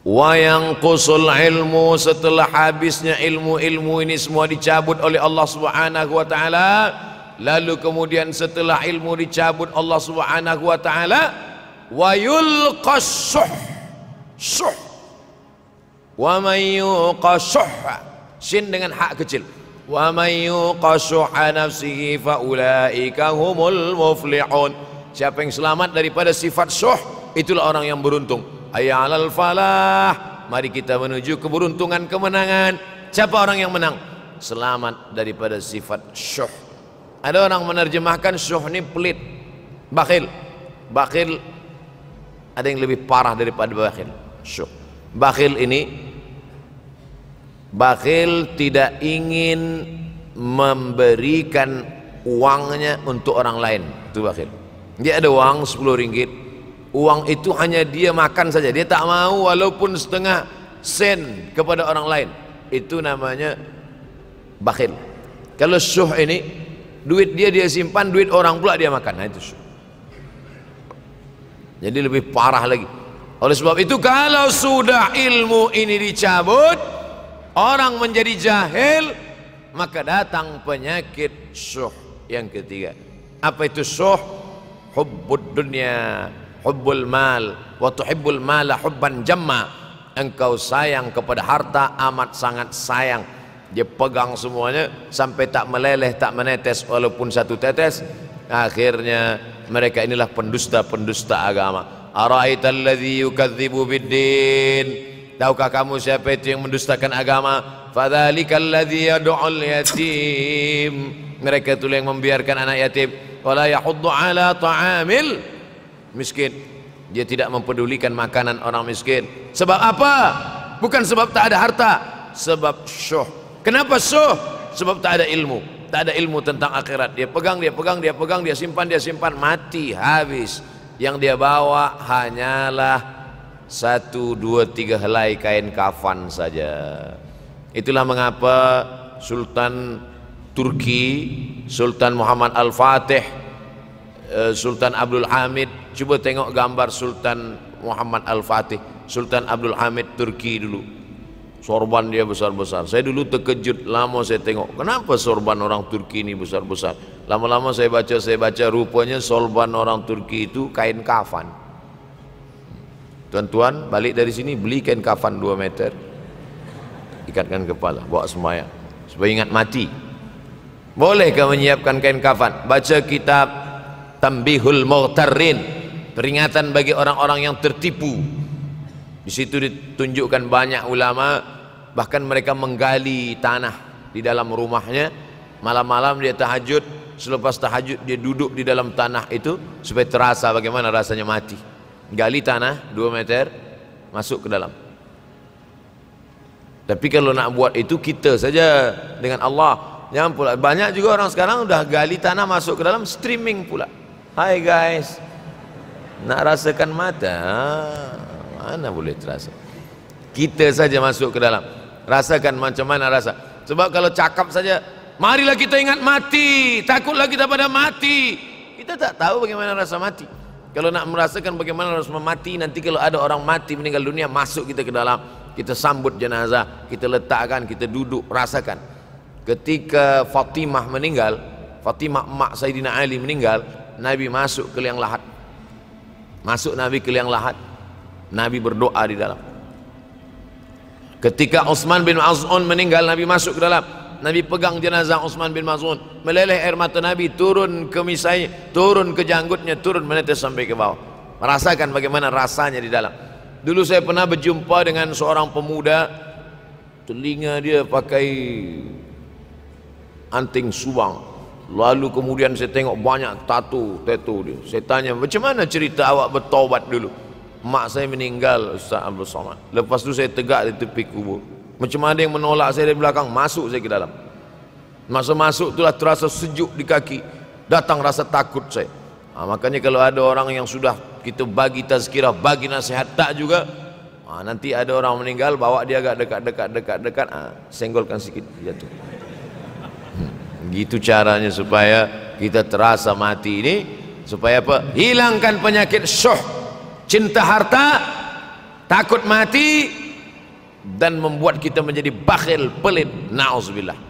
wa yang kusul ilmu setelah habisnya ilmu-ilmu ini semua dicabut oleh Allah subhanahu wa ta'ala lalu kemudian setelah ilmu dicabut Allah subhanahu wa ta'ala wa yulqasuh suh wa man yuqasuh sin dengan hak kecil wa man yuqasuh nafsihi fa ulaika humul muflihun siapa yang selamat daripada sifat suh itulah orang yang beruntung Ayalal falah. Mari kita menuju keberuntungan kemenangan. Siapa orang yang menang? Selamat daripada sifat syuh. Ada orang menerjemahkan syuh ini pelit. Bakhil. Bakhil ada yang lebih parah daripada bakhil. Syuh. Bakhil ini bakhil tidak ingin memberikan uangnya untuk orang lain. Itu bakhil. Dia ada uang 10 ringgit, uang itu hanya dia makan saja dia tak mau walaupun setengah sen kepada orang lain itu namanya bakhil kalau syuh ini duit dia dia simpan duit orang pula dia makan nah, itu syuh jadi lebih parah lagi oleh sebab itu kalau sudah ilmu ini dicabut orang menjadi jahil maka datang penyakit syuh yang ketiga apa itu syuh hubbud dunia hubbul mal wa tuhibbul mala hubban jamma engkau sayang kepada harta amat sangat sayang dia pegang semuanya sampai tak meleleh tak menetes walaupun satu tetes akhirnya mereka inilah pendusta-pendusta agama araital ladzi yukadzibu biddin tahukah kamu siapa itu yang mendustakan agama fadzalikal ladzi yad'ul yatim mereka itu yang membiarkan anak yatim wala yahuddu ala ta'amil miskin dia tidak mempedulikan makanan orang miskin sebab apa? bukan sebab tak ada harta sebab syuh kenapa syuh? sebab tak ada ilmu tak ada ilmu tentang akhirat dia pegang, dia pegang, dia pegang, dia simpan, dia simpan mati, habis yang dia bawa hanyalah satu, dua, tiga helai kain kafan saja itulah mengapa Sultan Turki Sultan Muhammad Al-Fatih Eh, Sultan Abdul Hamid Cuba tengok gambar Sultan Muhammad Al-Fatih Sultan Abdul Hamid Turki dulu Sorban dia besar-besar Saya dulu terkejut lama saya tengok Kenapa sorban orang Turki ini besar-besar Lama-lama saya baca, saya baca Rupanya sorban orang Turki itu kain kafan Tuan-tuan balik dari sini beli kain kafan 2 meter Ikatkan kepala, bawa semayang Supaya ingat mati Bolehkah menyiapkan kain kafan Baca kitab tambihul mughtarrin peringatan bagi orang-orang yang tertipu di situ ditunjukkan banyak ulama bahkan mereka menggali tanah di dalam rumahnya malam-malam dia tahajud selepas tahajud dia duduk di dalam tanah itu supaya terasa bagaimana rasanya mati gali tanah 2 meter masuk ke dalam tapi kalau nak buat itu kita saja dengan Allah yang pula banyak juga orang sekarang sudah gali tanah masuk ke dalam streaming pula Hai guys. Nak rasakan mata? Ha, mana boleh terasa? Kita saja masuk ke dalam. Rasakan macam mana rasa. Sebab kalau cakap saja, marilah kita ingat mati. Takutlah kita pada mati. Kita tak tahu bagaimana rasa mati. Kalau nak merasakan bagaimana harus memati, nanti kalau ada orang mati meninggal dunia, masuk kita ke dalam. Kita sambut jenazah, kita letakkan, kita duduk, rasakan. Ketika Fatimah meninggal, Fatimah emak Sayyidina Ali meninggal, Nabi masuk ke liang lahat masuk Nabi ke liang lahat Nabi berdoa di dalam ketika Osman bin Az'un meninggal Nabi masuk ke dalam Nabi pegang jenazah Osman bin Mazun meleleh air mata Nabi turun ke misai turun ke janggutnya turun menetes sampai ke bawah merasakan bagaimana rasanya di dalam dulu saya pernah berjumpa dengan seorang pemuda telinga dia pakai anting subang Lalu kemudian saya tengok banyak tatu, tatu dia. Saya tanya, macam mana cerita awak bertobat dulu? Mak saya meninggal Ustaz Abdul Somad. Lepas tu saya tegak di tepi kubur. Macam ada yang menolak saya dari belakang, masuk saya ke dalam. Masa masuk itulah terasa sejuk di kaki. Datang rasa takut saya. Ha, makanya kalau ada orang yang sudah kita bagi tazkirah, bagi nasihat tak juga. Ha, nanti ada orang meninggal, bawa dia agak dekat-dekat-dekat-dekat. Ha, senggolkan sikit, jatuh gitu caranya supaya kita terasa mati ini supaya apa hilangkan penyakit syuh cinta harta takut mati dan membuat kita menjadi bakhil pelit na'udzubillah